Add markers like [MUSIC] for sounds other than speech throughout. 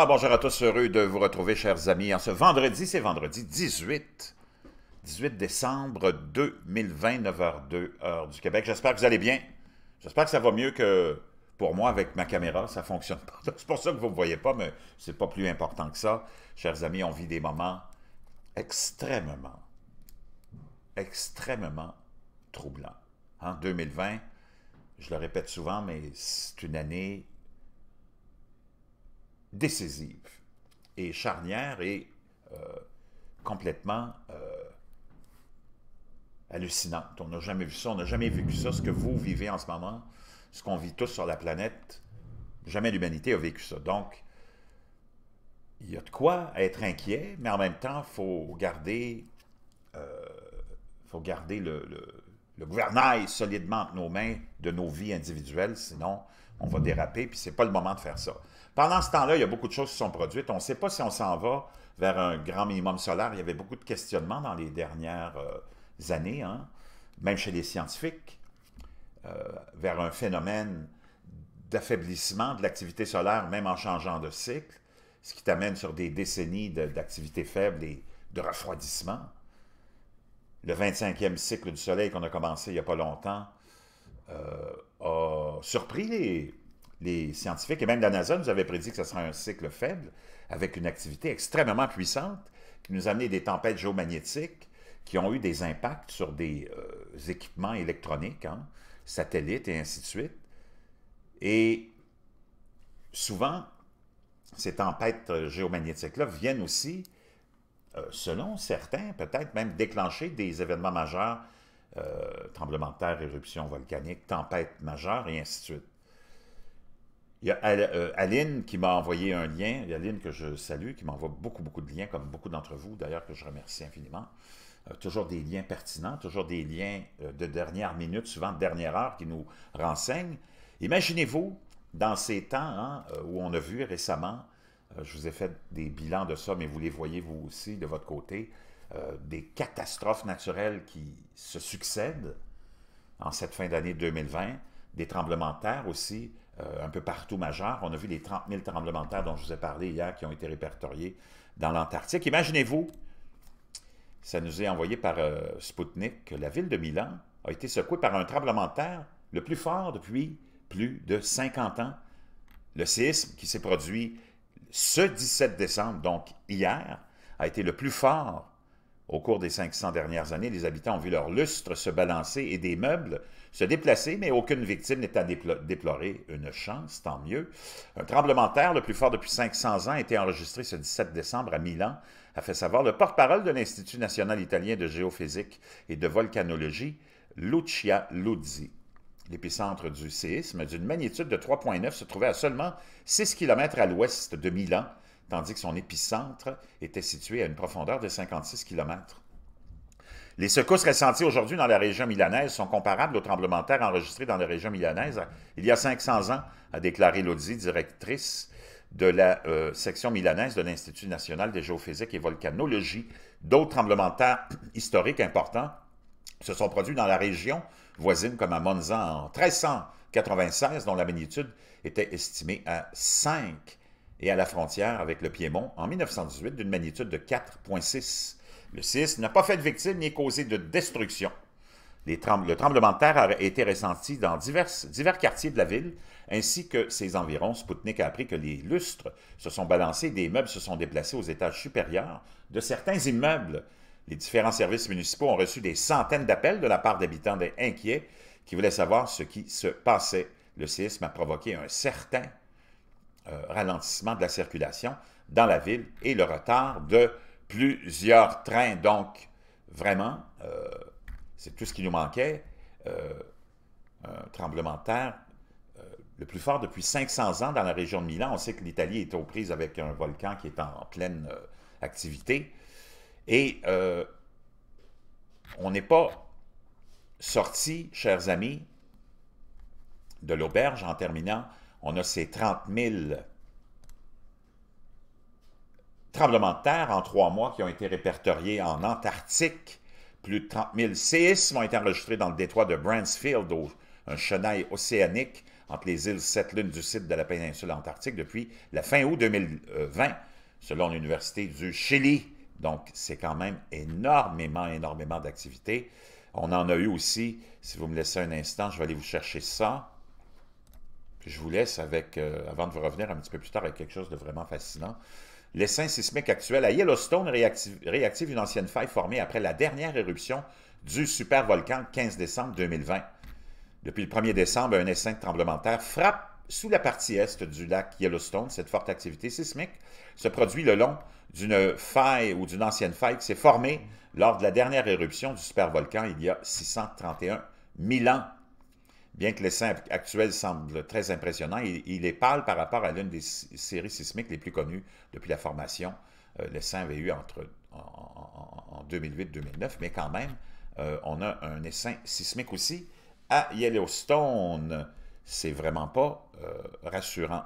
Ah, bonjour à tous, heureux de vous retrouver, chers amis. En ce vendredi, c'est vendredi 18, 18 décembre 2020, 9h02, heure du Québec. J'espère que vous allez bien. J'espère que ça va mieux que pour moi avec ma caméra. Ça fonctionne pas. [LAUGHS] C'est pour ça que vous ne me voyez pas, mais c'est pas plus important que ça. Chers amis, on vit des moments extrêmement, extrêmement troublants. En hein, 2020, je le répète souvent, mais c'est une année décisive et charnière et euh, complètement euh, hallucinante. On n'a jamais vu ça, on n'a jamais vécu ça, ce que vous vivez en ce moment, ce qu'on vit tous sur la planète. Jamais l'humanité a vécu ça. Donc, il y a de quoi être inquiet, mais en même temps, il faut garder, euh, faut garder le le gouvernail solidement entre nos mains de nos vies individuelles, sinon on va déraper, puis c'est pas le moment de faire ça. Pendant ce temps-là, il y a beaucoup de choses qui sont produites. On ne sait pas si on s'en va vers un grand minimum solaire. Il y avait beaucoup de questionnements dans les dernières euh, années, hein. même chez les scientifiques, euh, vers un phénomène d'affaiblissement de l'activité solaire, même en changeant de cycle, ce qui t'amène sur des décennies d'activité faible et de refroidissement le 25e cycle du Soleil qu'on a commencé il n'y a pas longtemps euh, a surpris les, scientifiques et même la NASA nous avait prédit que ce serait un cycle faible avec une activité extrêmement puissante qui nous a amené des tempêtes géomagnétiques qui ont eu des impacts sur des euh, équipements électroniques, hein, satellites et ainsi de suite. Et souvent, ces tempêtes euh, géomagnétiques-là viennent aussi euh, selon certains, peut-être même déclencher des événements majeurs, euh, tremblements de terre, éruptions volcaniques, tempêtes majeures, et ainsi de suite. Il y a euh, Aline qui m'a envoyé un lien, Aline que je salue, qui m'envoie beaucoup, beaucoup de liens, comme beaucoup d'entre vous, d'ailleurs, que je remercie infiniment. toujours des liens pertinents, toujours des liens de dernière minute, souvent de dernière heure, qui nous renseignent. Imaginez-vous, dans ces temps hein, où on a vu récemment euh, je vous ai fait des bilans de ça, mais vous les voyez vous aussi de votre côté, euh, des catastrophes naturelles qui se succèdent en cette fin d'année 2020, des tremblements de terre aussi, euh, un peu partout majeurs. On a vu les 30 000 tremblements de terre dont je vous ai parlé hier qui ont été répertoriés dans l'Antarctique. Imaginez-vous, ça nous est envoyé par Sputnik, que la ville de Milan a été secouée par un tremblement de terre le plus fort depuis plus de 50 ans. Le séisme qui s'est produit ce 17 décembre, donc hier, a été le plus fort au cours des 500 dernières années. Les habitants ont vu leurs lustres se balancer et des meubles se déplacer, mais aucune victime n'est à déplorer. Une chance, tant mieux. Un tremblement de terre, le plus fort depuis 500 ans, a été enregistré ce 17 décembre à Milan, a fait savoir le porte-parole de l'Institut national italien de géophysique et de volcanologie, Lucia Luzzi. L'épicentre du séisme, d'une magnitude de 3,9, se trouvait à seulement 6 km à l'ouest de Milan, tandis que son épicentre était situé à une profondeur de 56 km. Les secousses ressenties aujourd'hui dans la région milanaise sont comparables aux tremblements de terre enregistrés dans la région milanaise il y a 500 ans, a déclaré Lodzi, directrice de la euh, section milanaise de l'Institut national de géophysique et volcanologie. D'autres tremblements de terre [CLEARS THROAT] historiques importants se sont produits dans la région voisine comme à Monza en 1396, dont la magnitude était estimée à 5, et à la frontière avec le Piémont en 1918 d'une magnitude de 4,6. Le 6 n'a pas fait de victimes ni causé de destruction. le tremblement de terre a été ressenti dans divers, divers quartiers de la ville, ainsi que ses environs. Spoutnik a appris que les lustres se sont balancés, des meubles se sont déplacés aux étages supérieurs de certains immeubles. Les différents services municipaux ont reçu des centaines d'appels de la part d'habitants des inquiets qui voulaient savoir ce qui se passait. Le séisme a provoqué un certain euh, ralentissement de la circulation dans la ville et le retard de plusieurs trains. Donc, vraiment, euh, c'est tout ce qui nous manquait. Euh, un tremblement de terre le plus fort depuis 500 ans dans la région de Milan. On sait que l'Italie est aux prises avec un volcan qui est en pleine activité. Et euh, on n'est pas sorti, chers amis, de l'auberge en terminant. On a ces 30 000 tremblements de terre en trois mois qui ont été répertoriés en Antarctique. Plus de 30 000 séismes ont été enregistrés dans le détroit de Bransfield, un chenail océanique entre les îles Lunes du site de la péninsule antarctique depuis la fin août 2020, selon l'Université du Chili. Donc, c'est quand même énormément, énormément d'activités. On en a eu aussi, si vous me laissez un instant, je vais aller vous chercher ça. je vous laisse avec, euh, avant de vous revenir un petit peu plus tard, avec quelque chose de vraiment fascinant. L'essai sismique actuel à Yellowstone réactive, une ancienne faille formée après la dernière éruption du supervolcan le 15 décembre 2020. Depuis le 1er décembre, un essai de tremblement frappe sous la partie est du lac Yellowstone, cette forte activité sismique se produit le long d'une faille ou d'une ancienne faille qui s'est formée lors de la dernière éruption du supervolcan il y a 631 000 ans. Bien que l'essai actuel semble très impressionnant, il, est pâle par rapport à l'une des séries sismiques les plus connues depuis la formation. Euh, l'essai avait eu entre, en, 2008-2009, mais quand même, euh, on a un essaim sismique aussi à Yellowstone c'est vraiment pas euh, rassurant.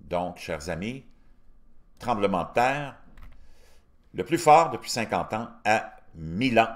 Donc, chers amis, tremblement de terre, le plus fort depuis 50 ans à Milan.